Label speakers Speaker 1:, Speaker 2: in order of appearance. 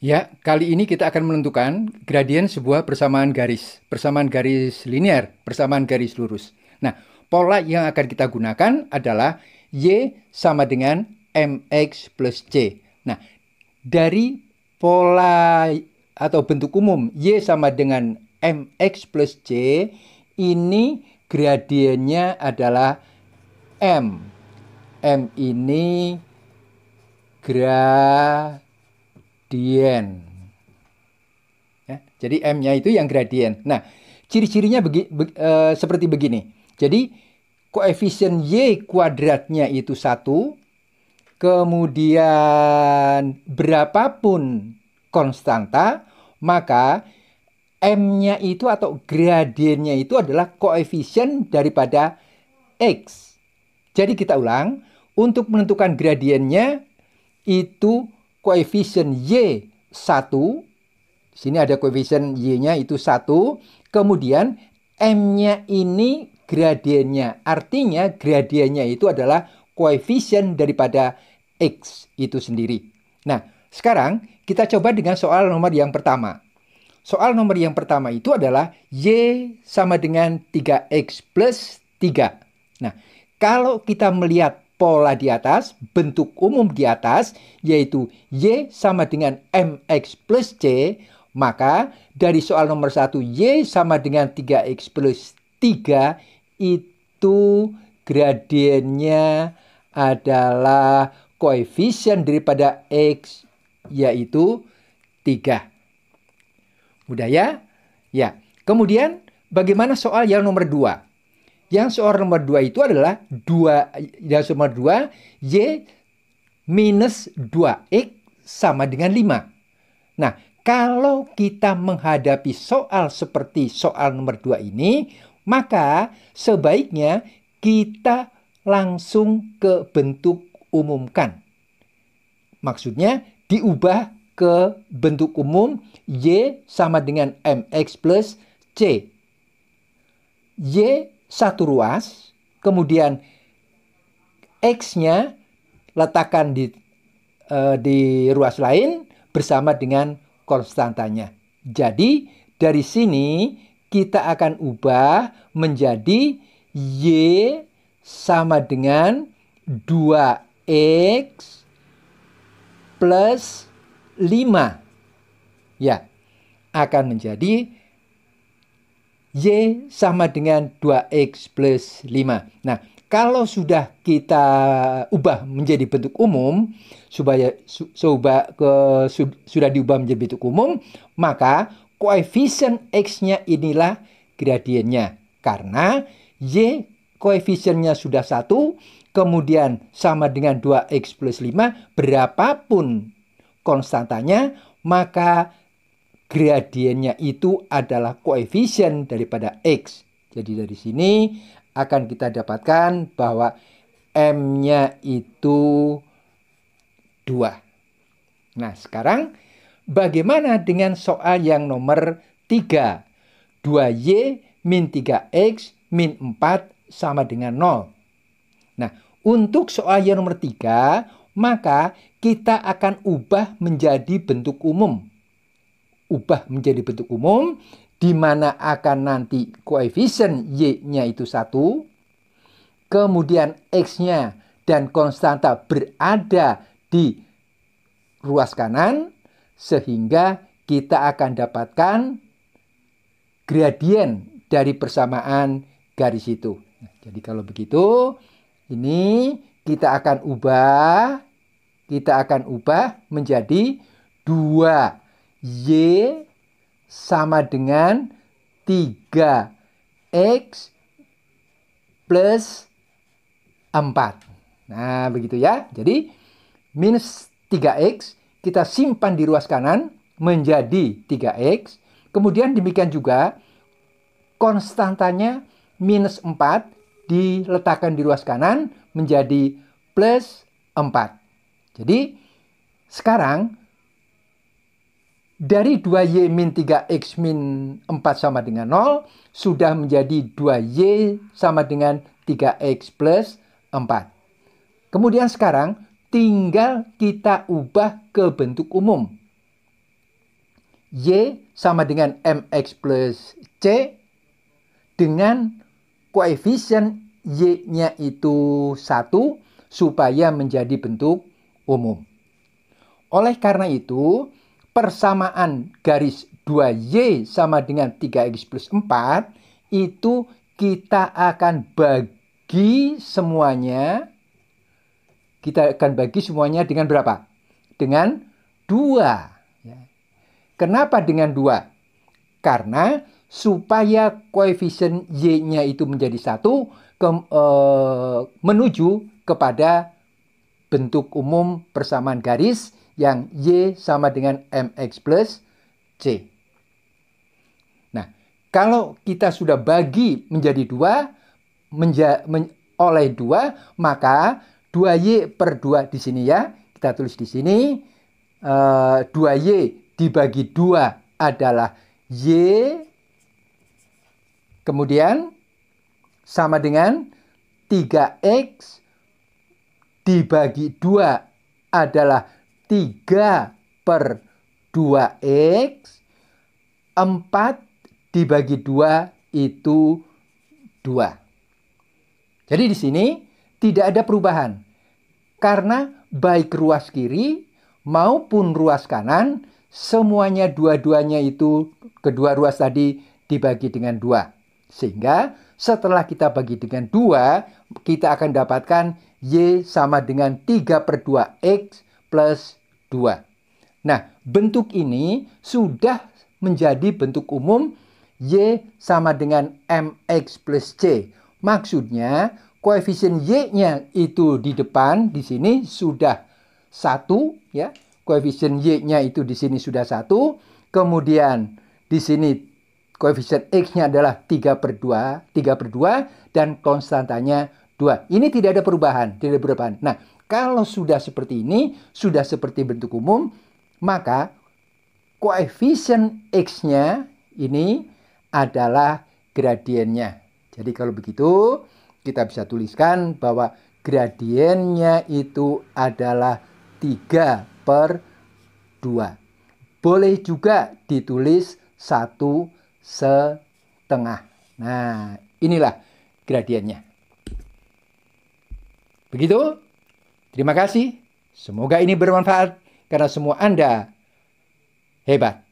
Speaker 1: Ya, kali ini kita akan menentukan gradien sebuah persamaan garis, persamaan garis linear, persamaan garis lurus. Nah, pola yang akan kita gunakan adalah Y sama dengan MX plus C. Nah, dari pola atau bentuk umum Y sama dengan MX plus C, ini gradiennya adalah M. M ini gradien gradien. Ya, jadi M-nya itu yang gradien. Nah, ciri-cirinya begi, be, e, seperti begini. Jadi koefisien Y kuadratnya itu satu, kemudian berapapun konstanta, maka M-nya itu atau gradiennya itu adalah koefisien daripada X. Jadi kita ulang, untuk menentukan gradiennya itu koefisien Y1, sini ada koefisien Y-nya itu 1, kemudian M-nya ini gradiennya. Artinya gradiennya itu adalah koefisien daripada X itu sendiri. Nah, sekarang kita coba dengan soal nomor yang pertama. Soal nomor yang pertama itu adalah Y sama dengan 3X plus 3. Nah, kalau kita melihat pola di atas, bentuk umum di atas, yaitu Y sama dengan MX plus C, maka dari soal nomor 1 Y sama dengan 3X plus 3 itu gradiennya adalah koefisien daripada X yaitu 3. Mudah ya? Ya. Kemudian bagaimana soal yang nomor 2? Yang soal nomor 2 itu adalah 2 yang soal nomor 2 Y minus 2X sama dengan 5. Nah, kalau kita menghadapi soal seperti soal nomor dua ini, maka sebaiknya kita langsung ke bentuk umumkan. Maksudnya diubah ke bentuk umum Y sama dengan MX plus C. Y satu ruas, kemudian X-nya letakkan di uh, di ruas lain bersama dengan konstantanya. Jadi dari sini kita akan ubah menjadi Y sama dengan 2X plus 5. Ya, akan menjadi Y sama dengan 2X plus 5. Nah, kalau sudah kita ubah menjadi bentuk umum, supaya suba, ke, su, sudah diubah menjadi bentuk umum, maka koefisien X-nya inilah gradiennya. Karena Y koefisiennya sudah satu, kemudian sama dengan 2X plus 5, berapapun konstantanya, maka gradiennya itu adalah koefisien daripada X. Jadi dari sini akan kita dapatkan bahwa M-nya itu 2. Nah sekarang bagaimana dengan soal yang nomor 3? 2Y min 3X min 4 sama dengan 0. Nah untuk soal yang nomor 3 maka kita akan ubah menjadi bentuk umum ubah menjadi bentuk umum di mana akan nanti koefisien y-nya itu satu, kemudian x-nya dan konstanta berada di ruas kanan sehingga kita akan dapatkan gradien dari persamaan garis itu. Nah, jadi kalau begitu ini kita akan ubah kita akan ubah menjadi dua Y sama dengan 3X plus 4. Nah, begitu ya. Jadi, minus 3X kita simpan di ruas kanan menjadi 3X. Kemudian demikian juga, konstantanya minus 4 diletakkan di ruas kanan menjadi plus 4. Jadi, sekarang dari 2Y min 3X min 4 sama dengan 0 sudah menjadi 2Y sama dengan 3X plus 4. Kemudian sekarang tinggal kita ubah ke bentuk umum. Y sama dengan MX plus C dengan koefisien Y-nya itu 1 supaya menjadi bentuk umum. Oleh karena itu, persamaan garis 2Y sama dengan 3X plus 4, itu kita akan bagi semuanya, kita akan bagi semuanya dengan berapa? Dengan 2. Ya. Kenapa dengan 2? Karena supaya koefisien Y-nya itu menjadi satu ke, e, menuju kepada bentuk umum persamaan garis yang Y sama dengan MX plus C. Nah, kalau kita sudah bagi menjadi dua, menja men oleh dua, maka 2Y per 2 di sini ya. Kita tulis di sini. Uh, eh, 2Y dibagi 2 adalah Y. Kemudian sama dengan 3X dibagi 2 adalah 2 3 per 2x. 4 dibagi 2 itu 2. Jadi di sini tidak ada perubahan. Karena baik ruas kiri maupun ruas kanan, semuanya dua-duanya itu kedua ruas tadi dibagi dengan 2 Sehingga setelah kita bagi dengan 2, kita akan dapatkan Y sama dengan 3 per 2X plus 2 2. Nah, bentuk ini sudah menjadi bentuk umum Y sama dengan MX plus C. Maksudnya, koefisien Y-nya itu di depan, di sini sudah satu ya. Koefisien Y-nya itu di sini sudah satu Kemudian di sini koefisien X-nya adalah 3 per 2, 3 per 2, dan konstantanya 2. Ini tidak ada perubahan, tidak ada perubahan. Nah, kalau sudah seperti ini, sudah seperti bentuk umum, maka koefisien x-nya ini adalah gradiennya. Jadi kalau begitu, kita bisa tuliskan bahwa gradiennya itu adalah 3 per 2. Boleh juga ditulis satu setengah. Nah, inilah gradiennya. Begitu? Terima kasih. Semoga ini bermanfaat karena semua Anda hebat.